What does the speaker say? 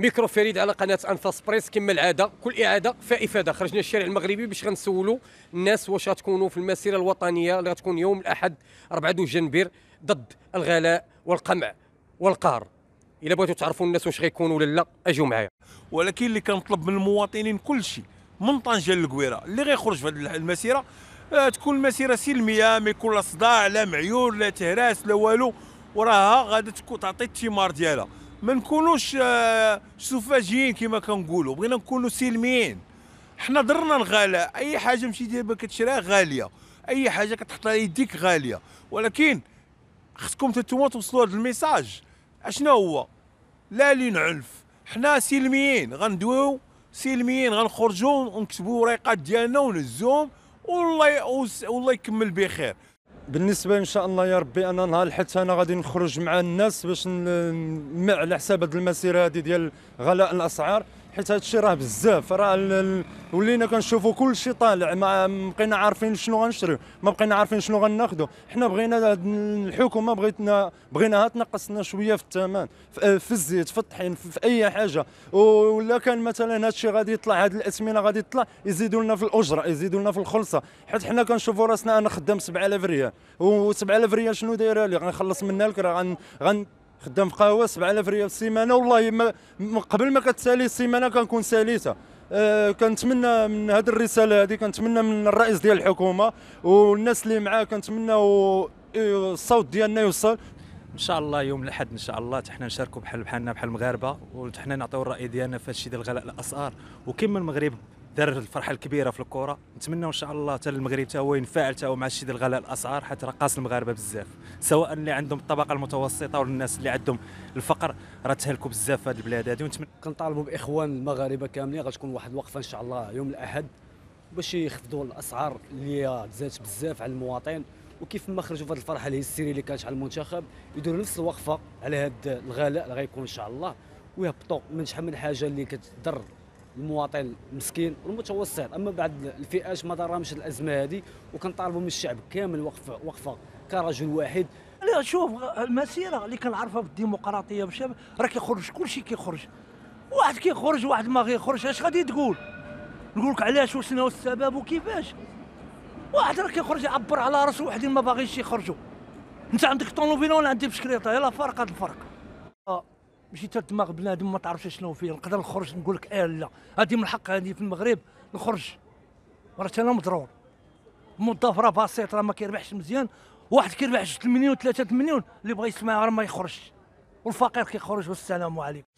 ميكرو فريد على قناه انفاس بريس كما العاده كل اعاده فافاده خرجنا الشارع المغربي باش غنسولوا الناس واش غتكونوا في المسيره الوطنيه اللي غتكون يوم الاحد 4 جنبير ضد الغلاء والقمع والقهر الا بغيتوا تعرفوا الناس واش غيكونوا ولا لا اجوا معايا ولكن اللي كنطلب من المواطنين كل شيء من طنجه للكويره اللي غيخرج في هذه المسيره آه، تكون المسيره سلميه ما يكون لا صداع لا معيور لا تهراس لا والو وراها غادي تعطي الثمار ديالها ما نكونوش آه، سفاجيين كما كنقولوا بغينا نكونوا سلميين حنا ضرنا الغلاء اي حاجه مشي دابا كتشريها غاليه اي حاجه كتحطها يديك غاليه ولكن خصكم نتوما توصلوا هذا الميساج اشنا هو لا عنف حنا سلميين غندويو سلميين غنخرجوا ونكتبوا وريقات ديالنا ونهزوهم والله والله يكمل بخير بالنسبه ان شاء الله يا ربي انا نهار الحد انا غادي نخرج مع الناس باش نجمع على حساب هذه المسيره هذه ديال غلاء الاسعار حيت هذا الشيء راه بزاف راه ولينا كنشوفوا كل شيء طالع ما بقينا عارفين شنو غنشريو ما بقينا عارفين شنو غناخذوا حنا بغينا الحكومه بغيتنا بغيناها تنقصنا شويه في الثمن في الزيت في الطحين في اي حاجه ولا كان مثلا هذا الشيء غادي يطلع هذه الاثمنه غادي تطلع يزيدوا لنا في الاجره يزيدوا لنا في الخلصه حيت حنا كنشوفوا راسنا انا خدام 7000 ريال و7000 ريال شنو دايره لي غنخلص منها لك راه غن خدام في قهوه 7000 ريال في السيمانه والله ما قبل ما كتسالي السيمانه كنكون ساليتها أه كنتمنى من هذه الرساله هذه كنتمنى من الرئيس ديال الحكومه والناس اللي معاه كنتمناو الصوت ديالنا يوصل ان شاء الله يوم الاحد ان شاء الله حنا نشاركوا بحال بحالنا بحال المغاربه وحنا نعطيو الراي ديالنا في هذا الشيء ديال غلاء الاسعار وكما المغرب دار الفرحه الكبيره في الكره نتمنى ان شاء الله حتى المغرب حتى هو ينفعل حتى هو مع الشيء ديال غلاء الاسعار حيت راه قاس المغاربه بزاف سواء اللي عندهم الطبقه المتوسطه ولا الناس اللي عندهم الفقر راه تهلكوا بزاف في هذه البلاد هذه ونتمنى كنطالبوا باخوان المغاربه كاملين غتكون واحد الوقفه ان شاء الله يوم الاحد باش يخفضوا الاسعار اللي تزادت بزاف على المواطن وكيف ما خرجوا في هذه الفرحه الهستيريه اللي كانت على المنتخب يديروا نفس الوقفه على هذا الغلاء اللي غيكون ان شاء الله ويهبطوا من شحال من حاجه اللي كتضر المواطن المسكين والمتوسط اما بعض الفئات ما دارهمش الازمه هذه وكنطالبوا من الشعب كامل وقفه وقفه كرجل واحد لا شوف المسيره اللي كنعرفها بالديمقراطيه بالشعب راه كيخرج كلشي كيخرج واحد كيخرج واحد ما غيخرج اش غادي تقول نقول لك علاش وشنو السبب وكيفاش واحد راه كيخرج يعبر على راسو واحد ما باغيش يخرجوا انت عندك طوموبيل وانا عندي بشكريطه يلا فرق هذا الفرق ماشي حتى دماغ بنادم ما تعرفش شنو فيه نقدر نخرج نقول لك اه لا هذه من الحق هذه في المغرب نخرج راه انا مضرور موظف راه بسيط راه ما كيربحش مزيان واحد كيربح 6 مليون 3 مليون اللي بغى يسمع راه ما يخرجش والفقير كيخرج والسلام عليكم